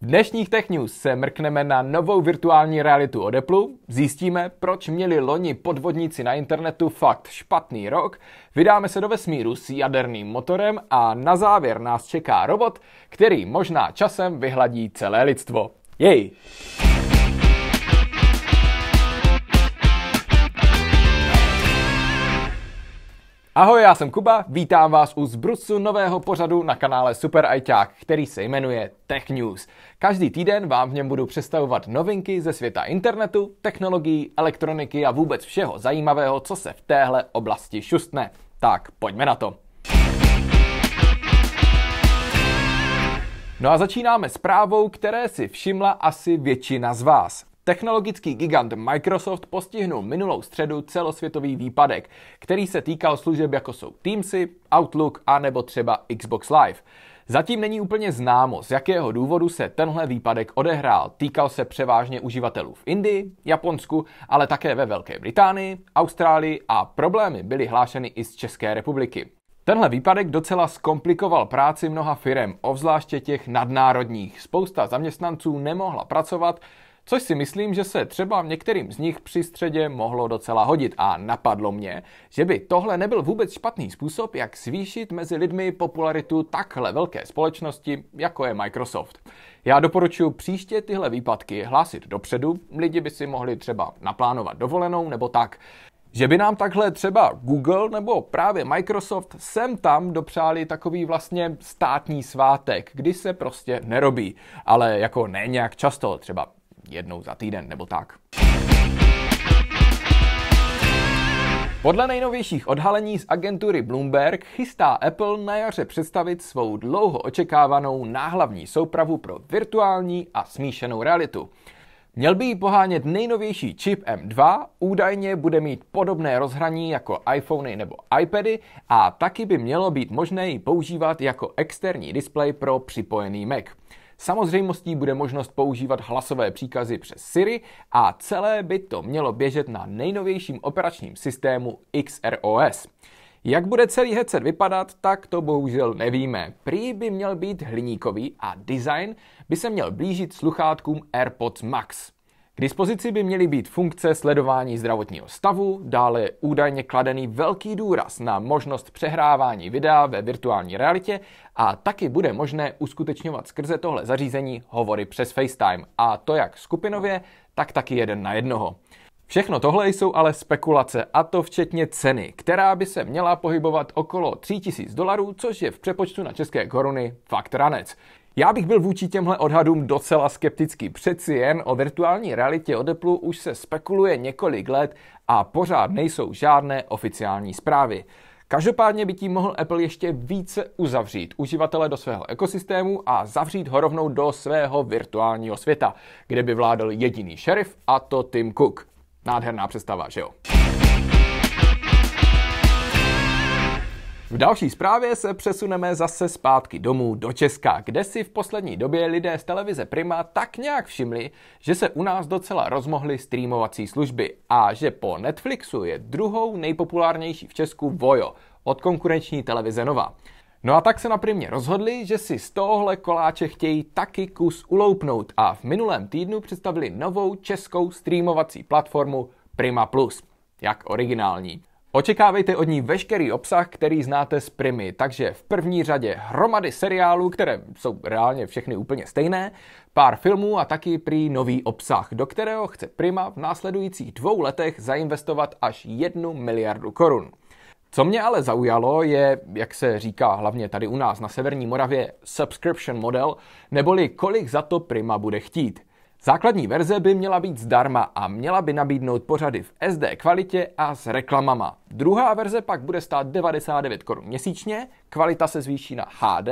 V dnešních Tech News se mrkneme na novou virtuální realitu od Apple, zjistíme, proč měli loni podvodníci na internetu fakt špatný rok, vydáme se do vesmíru s jaderným motorem a na závěr nás čeká robot, který možná časem vyhladí celé lidstvo. Jej! Ahoj, já jsem Kuba, vítám vás u zbrusu nového pořadu na kanále Super ajťák, který se jmenuje Tech News. Každý týden vám v něm budu představovat novinky ze světa internetu, technologií, elektroniky a vůbec všeho zajímavého, co se v téhle oblasti šustne. Tak pojďme na to. No a začínáme s právou, které si všimla asi většina z vás. Technologický gigant Microsoft postihnul minulou středu celosvětový výpadek, který se týkal služeb jako jsou Teamsy, Outlook a nebo třeba Xbox Live. Zatím není úplně známo, z jakého důvodu se tenhle výpadek odehrál. Týkal se převážně uživatelů v Indii, Japonsku, ale také ve Velké Británii, Austrálii a problémy byly hlášeny i z České republiky. Tenhle výpadek docela zkomplikoval práci mnoha firem, ovzláště těch nadnárodních. Spousta zaměstnanců nemohla pracovat, což si myslím, že se třeba některým z nich při středě mohlo docela hodit a napadlo mě, že by tohle nebyl vůbec špatný způsob, jak zvýšit mezi lidmi popularitu takhle velké společnosti, jako je Microsoft. Já doporučuji příště tyhle výpadky hlásit dopředu, lidi by si mohli třeba naplánovat dovolenou nebo tak. Že by nám takhle třeba Google nebo právě Microsoft sem tam dopřáli takový vlastně státní svátek, kdy se prostě nerobí, ale jako ne nějak často, třeba jednou za týden nebo tak. Podle nejnovějších odhalení z agentury Bloomberg chystá Apple na jaře představit svou dlouho očekávanou náhlavní soupravu pro virtuální a smíšenou realitu. Měl by jí pohánět nejnovější chip M2, údajně bude mít podobné rozhraní jako iPhony nebo iPady a taky by mělo být možné ji používat jako externí displej pro připojený Mac. Samozřejmostí bude možnost používat hlasové příkazy přes Siri a celé by to mělo běžet na nejnovějším operačním systému XROS. Jak bude celý headset vypadat, tak to bohužel nevíme. Prý by měl být hliníkový a design by se měl blížit sluchátkům AirPods Max. K dispozici by měly být funkce sledování zdravotního stavu, dále je údajně kladený velký důraz na možnost přehrávání videa ve virtuální realitě a taky bude možné uskutečňovat skrze tohle zařízení hovory přes FaceTime, a to jak skupinově, tak taky jeden na jednoho. Všechno tohle jsou ale spekulace, a to včetně ceny, která by se měla pohybovat okolo 3000 dolarů, což je v přepočtu na české koruny fakt ranec. Já bych byl vůči těmhle odhadům docela skeptický. Přeci jen o virtuální realitě Apple už se spekuluje několik let a pořád nejsou žádné oficiální zprávy. Každopádně by tím mohl Apple ještě více uzavřít uživatele do svého ekosystému a zavřít ho rovnou do svého virtuálního světa, kde by vládl jediný šerif a to Tim Cook. Nádherná představa, že jo? V další zprávě se přesuneme zase zpátky domů do Česka, kde si v poslední době lidé z televize Prima tak nějak všimli, že se u nás docela rozmohly streamovací služby a že po Netflixu je druhou nejpopulárnější v Česku Vojo od konkurenční televize Nova. No a tak se na Primě rozhodli, že si z tohle koláče chtějí taky kus uloupnout a v minulém týdnu představili novou českou streamovací platformu Prima Plus. Jak originální. Očekávejte od ní veškerý obsah, který znáte z Primy, takže v první řadě hromady seriálů, které jsou reálně všechny úplně stejné, pár filmů a taky prý nový obsah, do kterého chce Prima v následujících dvou letech zainvestovat až jednu miliardu korun. Co mě ale zaujalo, je, jak se říká hlavně tady u nás na Severní Moravě, subscription model, neboli kolik za to Prima bude chtít. Základní verze by měla být zdarma a měla by nabídnout pořady v SD kvalitě a s reklamama. Druhá verze pak bude stát 99 korun měsíčně, kvalita se zvýší na HD,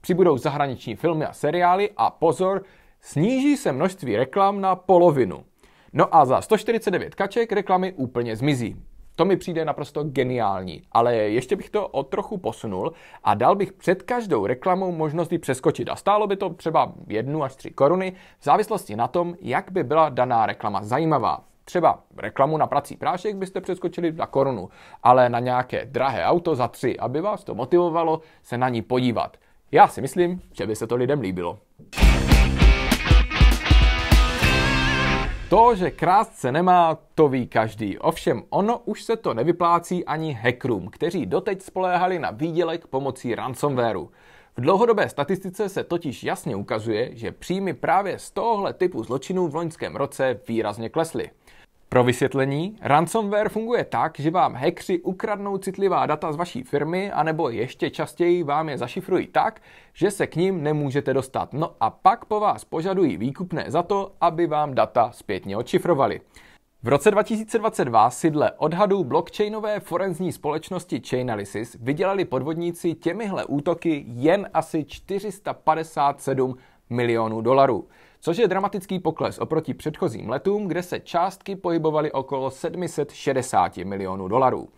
přibudou zahraniční filmy a seriály a pozor, sníží se množství reklam na polovinu. No a za 149 kaček reklamy úplně zmizí. To mi přijde naprosto geniální, ale ještě bych to o trochu posunul a dal bych před každou reklamou možnost ji přeskočit a stálo by to třeba jednu až tři koruny v závislosti na tom, jak by byla daná reklama zajímavá. Třeba reklamu na prací prášek byste přeskočili za korunu, ale na nějaké drahé auto za tři, aby vás to motivovalo se na ní podívat. Já si myslím, že by se to lidem líbilo. To, že krást se nemá, to ví každý. Ovšem, ono už se to nevyplácí ani hackerům, kteří doteď spoléhali na výdělek pomocí ransomwareu. V dlouhodobé statistice se totiž jasně ukazuje, že příjmy právě z tohohle typu zločinů v loňském roce výrazně klesly. Pro vysvětlení, ransomware funguje tak, že vám hackři ukradnou citlivá data z vaší firmy, anebo ještě častěji vám je zašifrují tak, že se k ním nemůžete dostat. No a pak po vás požadují výkupné za to, aby vám data zpětně odšifrovali. V roce 2022 si dle odhadů blockchainové forenzní společnosti Chainalysis vydělali podvodníci těmihle útoky jen asi 457 milionů dolarů což je dramatický pokles oproti předchozím letům, kde se částky pohybovaly okolo 760 milionů dolarů.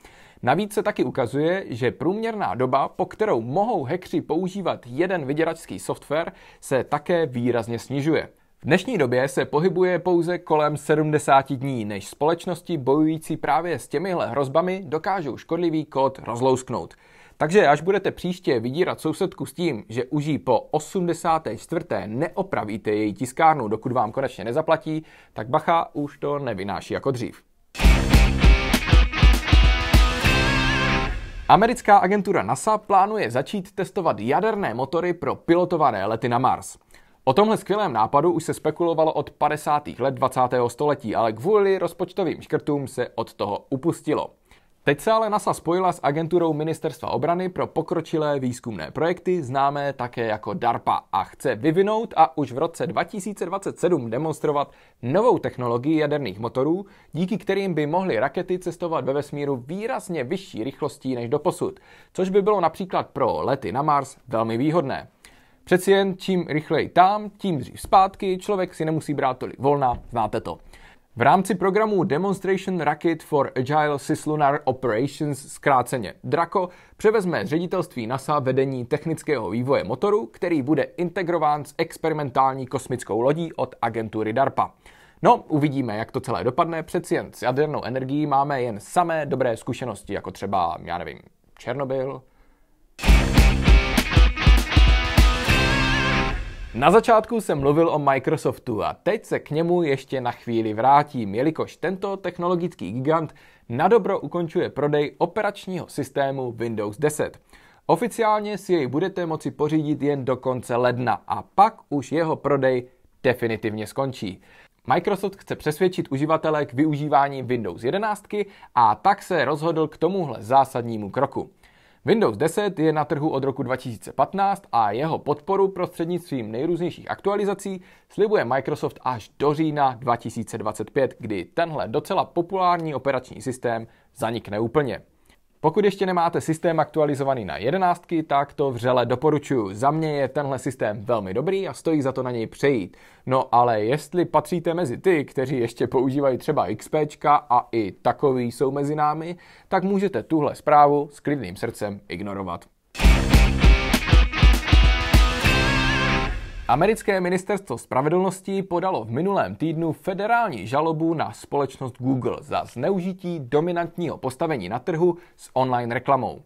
Navíc se taky ukazuje, že průměrná doba, po kterou mohou hackři používat jeden vyděračský software, se také výrazně snižuje. V dnešní době se pohybuje pouze kolem 70 dní, než společnosti bojující právě s těmihle hrozbami dokážou škodlivý kód rozlousknout. Takže až budete příště vydírat sousedku s tím, že už jí po 84. neopravíte její tiskárnu, dokud vám konečně nezaplatí, tak bacha už to nevynáší jako dřív. Americká agentura NASA plánuje začít testovat jaderné motory pro pilotované lety na Mars. O tomhle skvělém nápadu už se spekulovalo od 50. let 20. století, ale kvůli rozpočtovým škrtům se od toho upustilo. Teď se ale NASA spojila s agenturou Ministerstva obrany pro pokročilé výzkumné projekty, známé také jako DARPA, a chce vyvinout a už v roce 2027 demonstrovat novou technologii jaderných motorů, díky kterým by mohly rakety cestovat ve vesmíru výrazně vyšší rychlostí než doposud, což by bylo například pro lety na Mars velmi výhodné. Přeci jen čím rychleji tam, tím dřív zpátky, člověk si nemusí brát tolik volna, znáte to. V rámci programu Demonstration Rocket for Agile Cislunar Operations, zkráceně DRACO, převezme ředitelství NASA vedení technického vývoje motoru, který bude integrován s experimentální kosmickou lodí od agentury DARPA. No, uvidíme, jak to celé dopadne, přeci jen s jadernou energií máme jen samé dobré zkušenosti, jako třeba, já nevím, Černobyl, Na začátku jsem mluvil o Microsoftu a teď se k němu ještě na chvíli vrátím, jelikož tento technologický gigant nadobro ukončuje prodej operačního systému Windows 10. Oficiálně si jej budete moci pořídit jen do konce ledna a pak už jeho prodej definitivně skončí. Microsoft chce přesvědčit uživatele k využívání Windows 11 a tak se rozhodl k tomuhle zásadnímu kroku. Windows 10 je na trhu od roku 2015 a jeho podporu prostřednictvím nejrůznějších aktualizací slibuje Microsoft až do října 2025, kdy tenhle docela populární operační systém zanikne úplně. Pokud ještě nemáte systém aktualizovaný na jedenáctky, tak to vřele doporučuji. Za mě je tenhle systém velmi dobrý a stojí za to na něj přejít. No ale jestli patříte mezi ty, kteří ještě používají třeba XP a i takový jsou mezi námi, tak můžete tuhle zprávu s klidným srdcem ignorovat. Americké ministerstvo spravedlnosti podalo v minulém týdnu federální žalobu na společnost Google za zneužití dominantního postavení na trhu s online reklamou.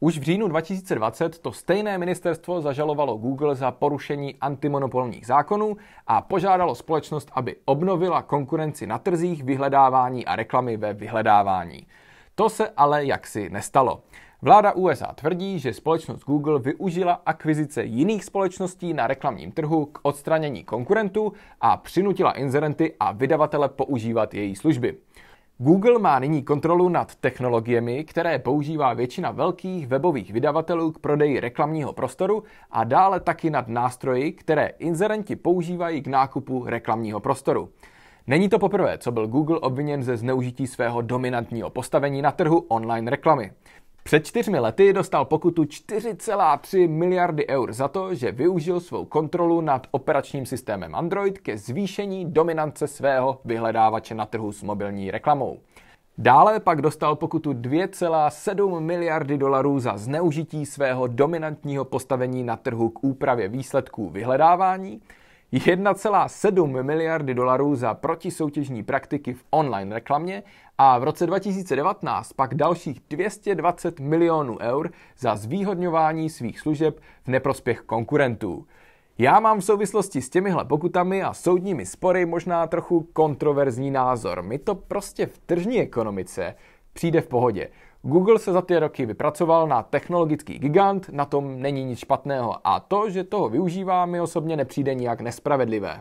Už v říjnu 2020 to stejné ministerstvo zažalovalo Google za porušení antimonopolních zákonů a požádalo společnost, aby obnovila konkurenci na trzích vyhledávání a reklamy ve vyhledávání. To se ale jaksi nestalo. Vláda USA tvrdí, že společnost Google využila akvizice jiných společností na reklamním trhu k odstranění konkurentů a přinutila inzerenty a vydavatele používat její služby. Google má nyní kontrolu nad technologiemi, které používá většina velkých webových vydavatelů k prodeji reklamního prostoru a dále taky nad nástroji, které inzerenti používají k nákupu reklamního prostoru. Není to poprvé, co byl Google obviněn ze zneužití svého dominantního postavení na trhu online reklamy. Před čtyřmi lety dostal pokutu 4,3 miliardy eur za to, že využil svou kontrolu nad operačním systémem Android ke zvýšení dominance svého vyhledávače na trhu s mobilní reklamou. Dále pak dostal pokutu 2,7 miliardy dolarů za zneužití svého dominantního postavení na trhu k úpravě výsledků vyhledávání 1,7 miliardy dolarů za protisoutěžní praktiky v online reklamě a v roce 2019 pak dalších 220 milionů eur za zvýhodňování svých služeb v neprospěch konkurentů. Já mám v souvislosti s těmihle pokutami a soudními spory možná trochu kontroverzní názor. Mi to prostě v tržní ekonomice přijde v pohodě. Google se za ty roky vypracoval na technologický gigant, na tom není nic špatného a to, že toho využívá, mi osobně nepřijde nijak nespravedlivé.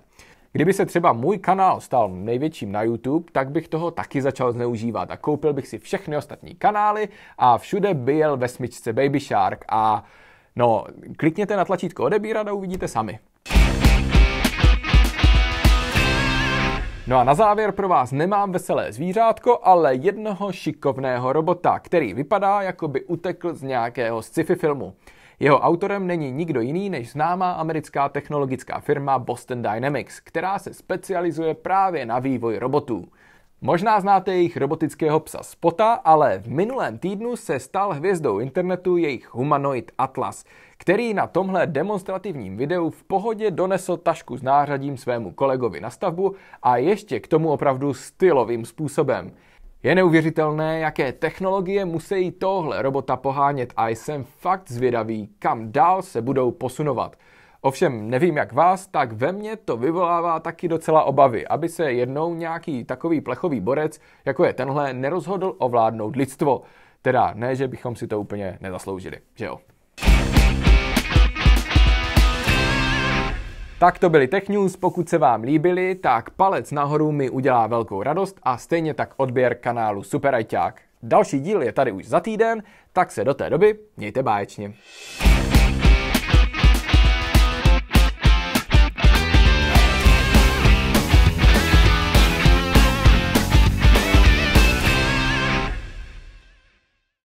Kdyby se třeba můj kanál stal největším na YouTube, tak bych toho taky začal zneužívat a koupil bych si všechny ostatní kanály a všude by jel ve smyčce Baby Shark a no, klikněte na tlačítko odebírat a uvidíte sami. No a na závěr pro vás nemám veselé zvířátko, ale jednoho šikovného robota, který vypadá, jako by utekl z nějakého sci-fi filmu. Jeho autorem není nikdo jiný než známá americká technologická firma Boston Dynamics, která se specializuje právě na vývoj robotů. Možná znáte jejich robotického psa Spota, ale v minulém týdnu se stal hvězdou internetu jejich humanoid Atlas, který na tomhle demonstrativním videu v pohodě donesl tašku s nářadím svému kolegovi na stavbu a ještě k tomu opravdu stylovým způsobem. Je neuvěřitelné, jaké technologie musí tohle robota pohánět a jsem fakt zvědavý, kam dál se budou posunovat. Ovšem, nevím jak vás, tak ve mně to vyvolává taky docela obavy, aby se jednou nějaký takový plechový borec, jako je tenhle, nerozhodl ovládnout lidstvo. Teda ne, že bychom si to úplně nezasloužili, že jo? Tak to byly Tech News, pokud se vám líbily, tak palec nahoru mi udělá velkou radost a stejně tak odběr kanálu Superajťák. Další díl je tady už za týden, tak se do té doby mějte báječně.